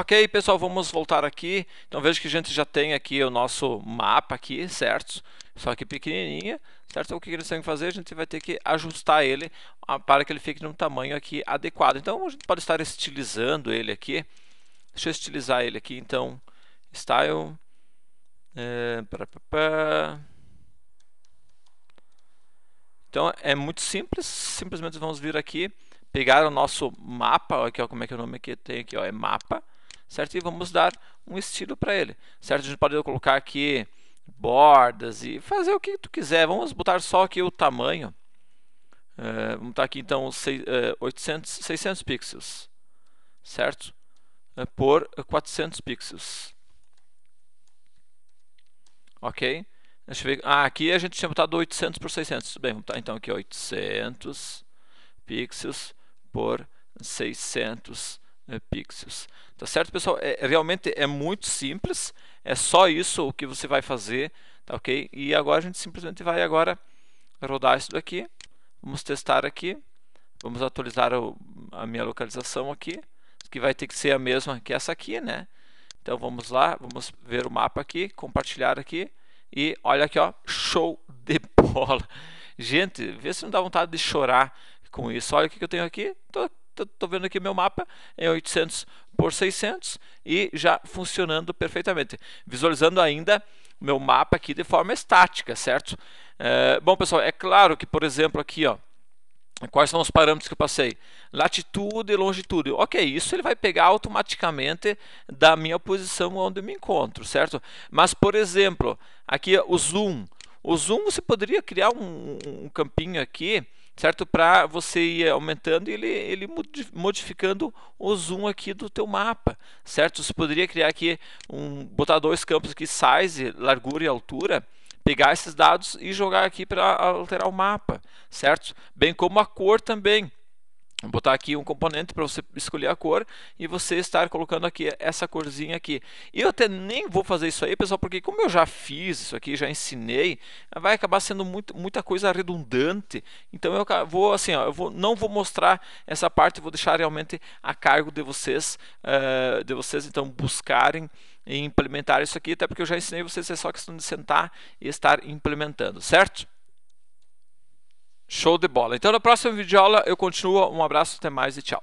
Ok, pessoal, vamos voltar aqui. Então veja que a gente já tem aqui o nosso mapa aqui, certo? Só que pequenininha, certo? o que eles têm que fazer? A gente vai ter que ajustar ele ah, para que ele fique num tamanho aqui adequado. Então a gente pode estar estilizando ele aqui. Deixa eu estilizar ele aqui, então. Style. É, Então é muito simples. Simplesmente vamos vir aqui, pegar o nosso mapa. Aqui, ó, como é que é o nome que tem aqui? Ó, é mapa certo? E vamos dar um estilo para ele, certo? A gente pode colocar aqui bordas e fazer o que tu quiser. Vamos botar só aqui o tamanho. É, vamos botar aqui então 800, 600 é, pixels, certo? É, por 400 pixels. Ok? Deixa eu ver. Ah, aqui a gente tinha botado 800 por 600. Tudo bem, vamos botar então aqui 800 pixels por 600 eh, pixels. Tá certo, pessoal? É, é, realmente é muito simples, é só isso o que você vai fazer, tá ok? E agora a gente simplesmente vai agora rodar isso daqui, vamos testar aqui, vamos atualizar o, a minha localização aqui, que vai ter que ser a mesma que essa aqui, né? Então vamos lá, vamos ver o mapa aqui, compartilhar aqui, e olha aqui, ó, show de bola! Gente, vê se não dá vontade de chorar com isso. Olha o que eu tenho aqui, tô estou vendo aqui meu mapa, é 800 por 600 e já funcionando perfeitamente. Visualizando ainda meu mapa aqui de forma estática, certo? É, bom, pessoal, é claro que, por exemplo, aqui, ó, quais são os parâmetros que eu passei? Latitude e longitude. Ok, isso ele vai pegar automaticamente da minha posição onde eu me encontro, certo? Mas, por exemplo, aqui ó, o zoom. O zoom você poderia criar um, um campinho aqui certo? Para você ir aumentando e ele, ele modificando o zoom aqui do teu mapa, certo? Você poderia criar aqui, um, botar dois campos aqui, size, largura e altura, pegar esses dados e jogar aqui para alterar o mapa, certo? Bem como a cor também. Vou botar aqui um componente para você escolher a cor e você estar colocando aqui essa corzinha aqui. Eu até nem vou fazer isso aí, pessoal, porque como eu já fiz isso aqui, já ensinei, vai acabar sendo muito, muita coisa redundante. Então eu vou assim, ó, eu vou, não vou mostrar essa parte, vou deixar realmente a cargo de vocês, uh, de vocês então buscarem e implementar isso aqui, até porque eu já ensinei vocês, é só questão de sentar e estar implementando, certo? Show de bola. Então, na próxima videoaula eu continuo. Um abraço, até mais e tchau.